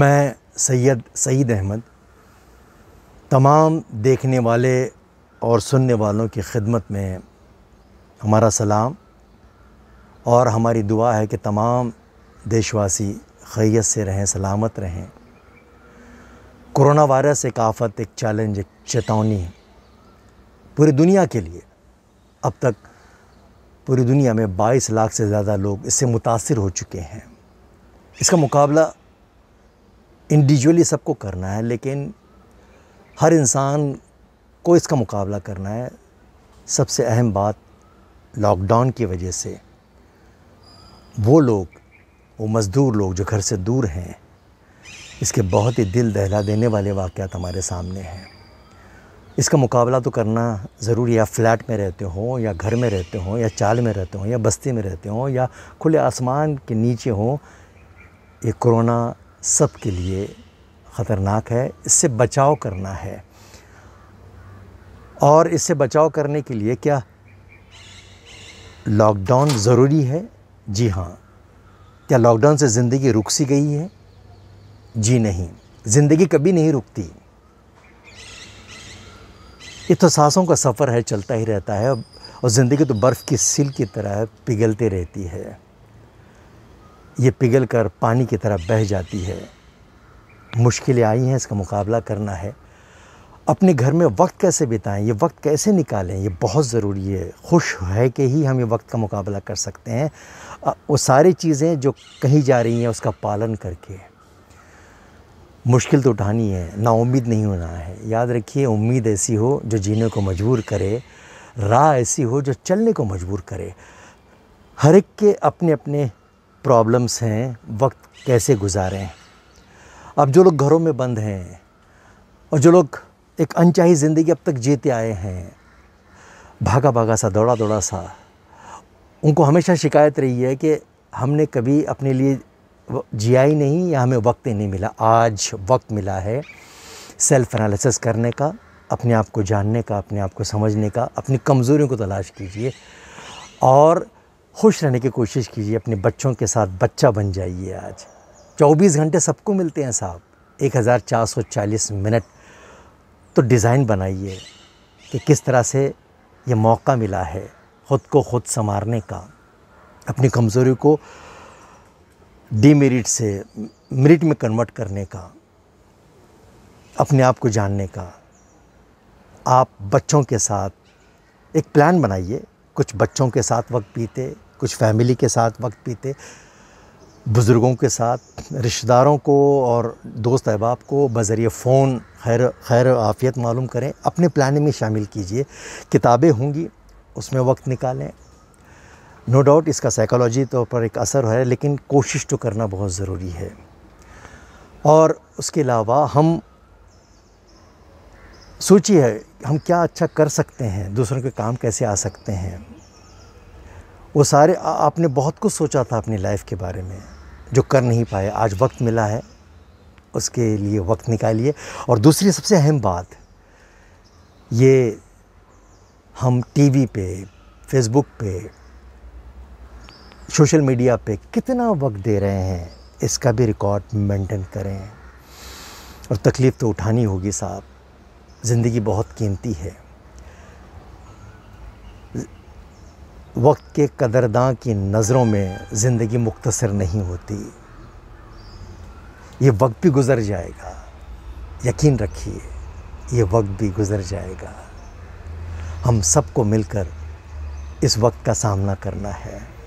मैं सैयद सईद अहमद तमाम देखने वाले और सुनने वालों की खिदमत में हमारा सलाम और हमारी दुआ है कि तमाम देशवासी खैयत से रहें सलामत रहें कोरोना वायरस एक आफत एक चैलेंज एक चेतावनी है पूरी दुनिया के लिए अब तक पूरी दुनिया में 22 लाख से ज़्यादा लोग इससे मुतासर हो चुके हैं इसका मुकाबला इंडिविजुअली सबको करना है लेकिन हर इंसान को इसका मुकाबला करना है सबसे अहम बात लॉकडाउन की वजह से वो लोग वो मज़दूर लोग जो घर से दूर हैं इसके बहुत ही दिल दहला देने वाले वाक़ हमारे सामने हैं इसका मुकाबला तो करना ज़रूरी है फ्लैट में रहते हो या घर में रहते हो या चाल में रहते हो या बस्ती में रहते हो या खुले आसमान के नीचे हो ये कोरोना सब के लिए ख़तरनाक है इससे बचाव करना है और इससे बचाव करने के लिए क्या लॉकडाउन ज़रूरी है जी हाँ क्या लॉकडाउन से ज़िंदगी रुक सी गई है जी नहीं ज़िंदगी कभी नहीं रुकती ये तो सांसों का सफ़र है चलता ही रहता है और ज़िंदगी तो बर्फ़ की सिल की तरह पिघलते रहती है ये पिघल कर पानी की तरह बह जाती है मुश्किलें आई हैं इसका मुकाबला करना है अपने घर में वक्त कैसे बिताएं ये वक्त कैसे निकालें ये बहुत ज़रूरी है खुश है कि ही हम ये वक्त का मुकाबला कर सकते हैं वो सारी चीज़ें जो कहीं जा रही हैं उसका पालन करके मुश्किल तो उठानी है ना उम्मीद नहीं होना है याद रखिए उम्मीद ऐसी हो जो जीने को मजबूर करे राह ऐसी हो जो चलने को मजबूर करे हर एक के अपने अपने प्रॉब्लम्स हैं वक्त कैसे गुजारें अब जो लोग घरों में बंद हैं और जो लोग एक अनचाही ज़िंदगी अब तक जीते आए हैं भागा भागा सा दौड़ा दौड़ा सा उनको हमेशा शिकायत रही है कि हमने कभी अपने लिए जिया ही नहीं या हमें वक्त ही नहीं मिला आज वक्त मिला है सेल्फ़ एनालिसिस करने का अपने आप को जानने का अपने आप को समझने का अपनी कमज़ोरियों को तलाश कीजिए और खुश रहने की कोशिश कीजिए अपने बच्चों के साथ बच्चा बन जाइए आज 24 घंटे सबको मिलते हैं साहब 1440 मिनट तो डिज़ाइन बनाइए कि किस तरह से ये मौका मिला है ख़ुद को ख़ुद संवारने का अपनी कमज़ोरी को डीमेरिट से मेरिट में कन्वर्ट करने का अपने आप को जानने का आप बच्चों के साथ एक प्लान बनाइए कुछ बच्चों के साथ वक्त बीते कुछ फैमिली के साथ वक्त बीते बुज़ुर्गों के साथ रिश्तेदारों को और दोस्त अहबाब को बज़रिए फ़ोन खैर खैर आफ़ियत मालूम करें अपने प्लानिंग में शामिल कीजिए किताबें होंगी उसमें वक्त निकालें नो डाउट इसका साइकोलॉजी तौर तो पर एक असर है लेकिन कोशिश तो करना बहुत ज़रूरी है और उसके अलावा हम सोचिए हम क्या अच्छा कर सकते हैं दूसरों के काम कैसे आ सकते हैं वो सारे आ, आपने बहुत कुछ सोचा था अपनी लाइफ के बारे में जो कर नहीं पाए आज वक्त मिला है उसके लिए वक्त निकालिए और दूसरी सबसे अहम बात ये हम टीवी पे फेसबुक पे सोशल मीडिया पे कितना वक्त दे रहे हैं इसका भी रिकॉर्ड मेंटेन करें और तकलीफ़ तो उठानी होगी साहब ज़िंदगी बहुत कीमती है वक्त के कदरदान की नज़रों में ज़िंदगी मुख्तसर नहीं होती ये वक्त भी गुज़र जाएगा यकीन रखिए ये वक्त भी गुज़र जाएगा हम सबको मिलकर इस वक्त का सामना करना है